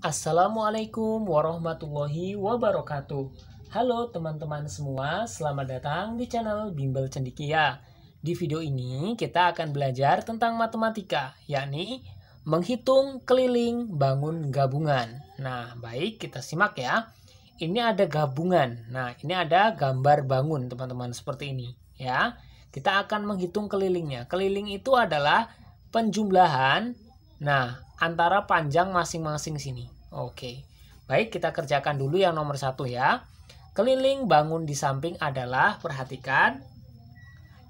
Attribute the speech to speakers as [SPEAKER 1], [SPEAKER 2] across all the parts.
[SPEAKER 1] Assalamualaikum warahmatullahi wabarakatuh. Halo teman-teman semua, selamat datang di channel Bimbel Cendikia. Di video ini kita akan belajar tentang matematika, yakni menghitung keliling bangun gabungan. Nah, baik kita simak ya. Ini ada gabungan. Nah, ini ada gambar bangun teman-teman seperti ini ya. Kita akan menghitung kelilingnya. Keliling itu adalah penjumlahan Nah, antara panjang masing-masing sini. Oke. Baik, kita kerjakan dulu yang nomor satu ya. Keliling bangun di samping adalah, perhatikan.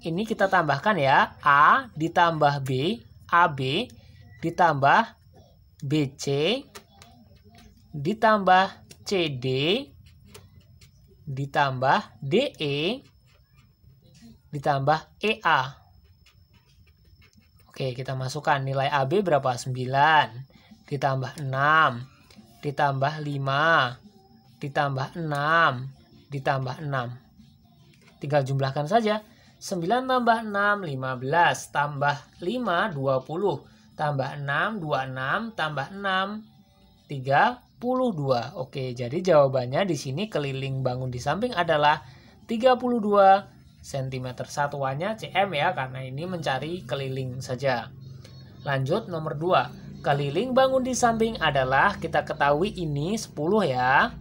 [SPEAKER 1] Ini kita tambahkan ya. A ditambah B, AB ditambah BC ditambah CD ditambah DE ditambah EA. Oke, kita masukkan nilai AB berapa? 9 ditambah 6 ditambah 5 ditambah 6 ditambah 6. Tinggal jumlahkan saja. 9 tambah 6, 15. Tambah 5, 20. Tambah 6, 26. Tambah 6, 32. Oke, jadi jawabannya di sini keliling bangun di samping adalah 32 cm satuannya cm ya karena ini mencari keliling saja. Lanjut nomor 2. Keliling bangun di samping adalah kita ketahui ini 10 ya.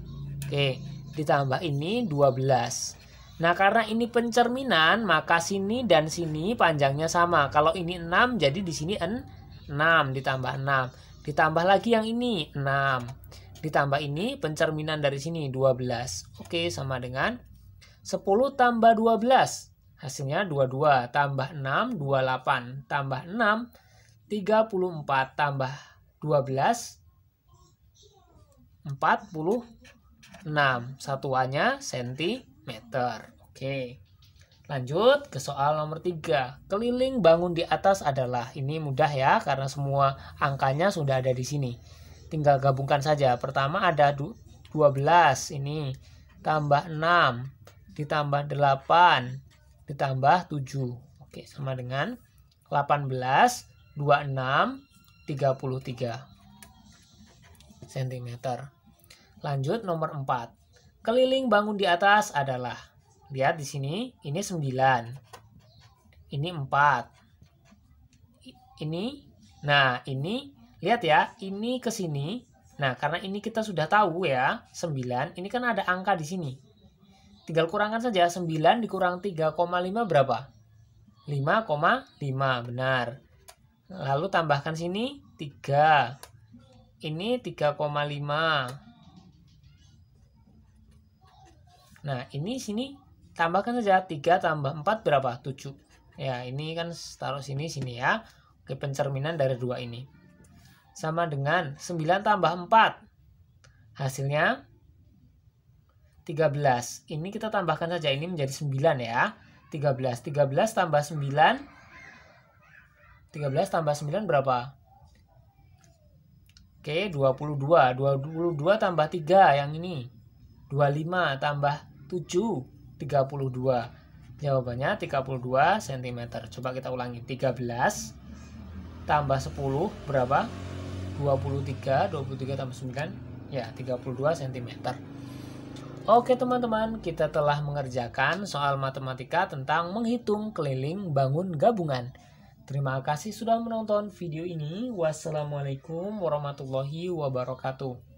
[SPEAKER 1] Oke, ditambah ini 12. Nah, karena ini pencerminan, maka sini dan sini panjangnya sama. Kalau ini 6, jadi di sini 6 ditambah 6. Ditambah lagi yang ini 6. Ditambah ini pencerminan dari sini 12. Oke, sama dengan 10 tambah 12, hasilnya 22, tambah 6, 28, tambah 6, 34, tambah 12, 46. Satuannya sentimeter. Oke. Lanjut ke soal nomor 3. Keliling bangun di atas adalah ini mudah ya karena semua angkanya sudah ada di sini. Tinggal gabungkan saja. Pertama ada 12 ini tambah 6 ditambah 8 ditambah 7. Oke, sama dengan 18, 26, 33 cm. Lanjut nomor 4. Keliling bangun di atas adalah. Lihat di sini, ini 9. Ini 4. Ini, nah ini, lihat ya, ini ke sini. Nah, karena ini kita sudah tahu ya, 9. Ini kan ada angka di sini. Tinggal kurangkan saja 9 dikurang 3,5 berapa? 5,5 benar. Lalu tambahkan sini 3. Ini 3,5. Nah, ini sini tambahkan saja 3 tambah 4 berapa? 7. Ya, ini kan taruh sini sini ya. Oke, pencerminan dari dua ini. Sama dengan 9 tambah 4. Hasilnya 13. Ini kita tambahkan saja, ini menjadi 9 ya. 13. 13 tambah 9. 13 tambah 9 berapa? Oke, 22. 22 tambah 3 yang ini. 25 tambah 7, 32. Jawabannya 32 cm. Coba kita ulangi. 13 tambah 10 berapa? 23. 23 tambah 9. Ya, 32 cm. Oke teman-teman, kita telah mengerjakan soal matematika tentang menghitung keliling bangun gabungan. Terima kasih sudah menonton video ini. Wassalamualaikum warahmatullahi wabarakatuh.